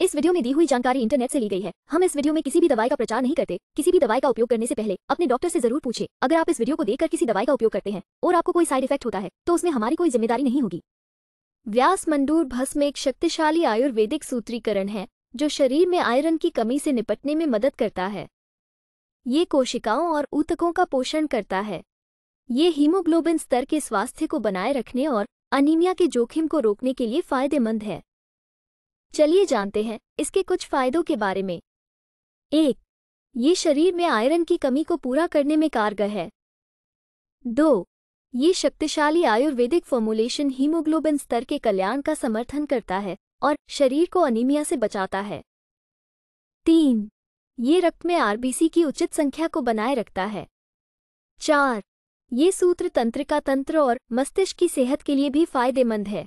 इस वीडियो में दी हुई जानकारी इंटरनेट से ली गई है हम इस वीडियो में किसी भी दवाई का प्रचार नहीं करते किसी भी दवाई का उपयोग करने से पहले अपने डॉक्टर से जरूर पूछे अगर आप इस वीडियो को देखकर किसी दवाई का उपयोग करते हैं और आपको कोई साइड इफेक्ट होता है तो उसमें हमारी कोई जिम्मेदारी नहीं होगी व्यास मंडूर भस्म एक शक्तिशाली आयुर्वेदिक सूत्रीकरण है जो शरीर में आयरन की कमी से निपटने में मदद करता है ये कोशिकाओं और ऊतकों का पोषण करता है ये हीमोग्लोबिन स्तर के स्वास्थ्य को बनाए रखने और अनीमिया के जोखिम को रोकने के लिए फायदेमंद है चलिए जानते हैं इसके कुछ फायदों के बारे में एक ये शरीर में आयरन की कमी को पूरा करने में कारगर है दो ये शक्तिशाली आयुर्वेदिक फॉर्मुलेशन हीमोग्लोबिन स्तर के कल्याण का समर्थन करता है और शरीर को अनीमिया से बचाता है तीन ये रक्त में आरबीसी की उचित संख्या को बनाए रखता है चार ये सूत्र तंत्रिका तंत्र और मस्तिष्क की सेहत के लिए भी फायदेमंद है